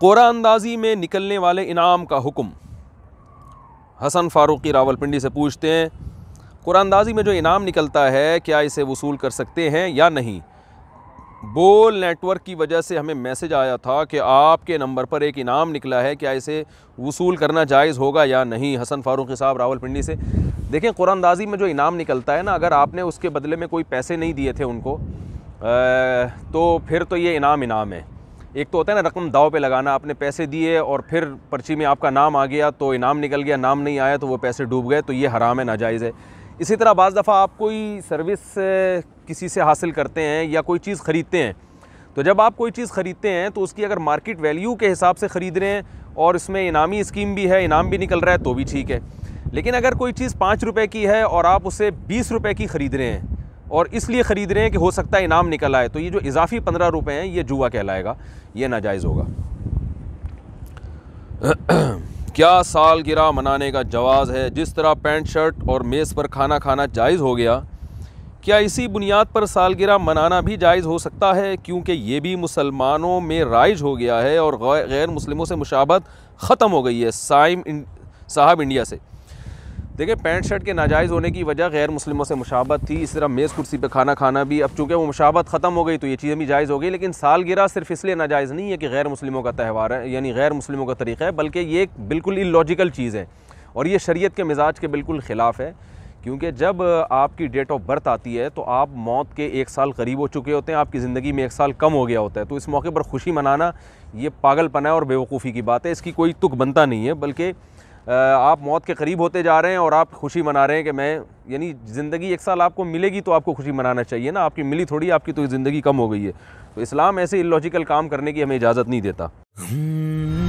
कोरा अंदाजी में निकलने वाले इनाम का हुक्म हसन फारूकी रावलपिंडी से पूछते हैं कुरानदाजी में जो इनाम निकलता है क्या इसे वसूल कर सकते हैं या नहीं बोल नेटवर्क की वजह से हमें मैसेज आया था कि आपके नंबर पर एक इनाम निकला है क्या इसे वसूल करना जायज़ होगा या नहीं हसन फारूकी साहब रावलपिंडी से देखें कुरानदाजी में जो इनाम निकलता है ना अगर आपने उसके बदले में कोई पैसे नहीं दिए थे उनको आ, तो फिर तो ये इनाम इनाम है एक तो होता है ना रकम दाव पे लगाना आपने पैसे दिए और फिर पर्ची में आपका नाम आ गया तो इनाम निकल गया नाम नहीं आया तो वो पैसे डूब गए तो ये हराम है नाजायज़ है इसी तरह बज़ दफ़ा आप कोई सर्विस किसी से हासिल करते हैं या कोई चीज़ ख़रीदते हैं तो जब आप कोई चीज़ ख़रीदते हैं तो उसकी अगर मार्केट वैल्यू के हिसाब से ख़रीद रहे हैं और इसमें इनामी स्कीम भी है इनाम भी निकल रहा है तो भी ठीक है लेकिन अगर कोई चीज़ पाँच रुपये की है और आप उसे बीस रुपये की ख़रीद रहे हैं और इसलिए ख़रीद रहे हैं कि हो सकता है इनाम निकल आए तो ये जो इजाफी पंद्रह रुपये हैं ये जुआ कहलाएगा ये नाजायज़ होगा क्या सालगिरह मनाने का जवाज़ है जिस तरह पैंट शर्ट और मेज़ पर खाना खाना जायज़ हो गया क्या इसी बुनियाद पर सालगिरह मनाना भी जायज़ हो सकता है क्योंकि ये भी मुसलमानों में राइज हो गया है और गैर मुस्लिमों से मुशाबत ख़त्म हो गई है साइम साहब इंडिया से देखिए पैंट शर्ट के नाजायज़ होने की वजह गैर मुस्लिमों से मुशाबत थी इस तरह मेज़ कुर्सी पर खाना खाना भी अब चूँकि वो मुशाबत ख़त्म हो गई तो ये चीज़ें भी जायज़ हो गई लेकिन सालगिरह सिर्फ इसलिए नाजायज़ नहीं है कि गैर मुस्लिमों का त्यौहार है यानी गैर मुस्लिमों का तरीक़ा है बल्कि ये एक बिल्कुल इलॉजिकल चीज़ है और ये शरीत के मिजाज के बिल्कुल ख़िलाफ़ है क्योंकि जब आपकी डेट ऑफ बर्थ आती है तो आप मौत के एक साल करीब हो चुके होते हैं आपकी ज़िंदगी में एक साल कम हो गया होता है तो इस मौके पर खुशी मनाना ये पागलपना है और बेवकूफ़ी की बात है इसकी कोई तुक बनता नहीं है बल्कि आप मौत के करीब होते जा रहे हैं और आप खुशी मना रहे हैं कि मैं यानी ज़िंदगी एक साल आपको मिलेगी तो आपको खुशी मनाना चाहिए ना आपकी मिली थोड़ी आपकी तो ज़िंदगी कम हो गई है तो इस्लाम ऐसे इलॉजिकल काम करने की हमें इजाज़त नहीं देता हम्म।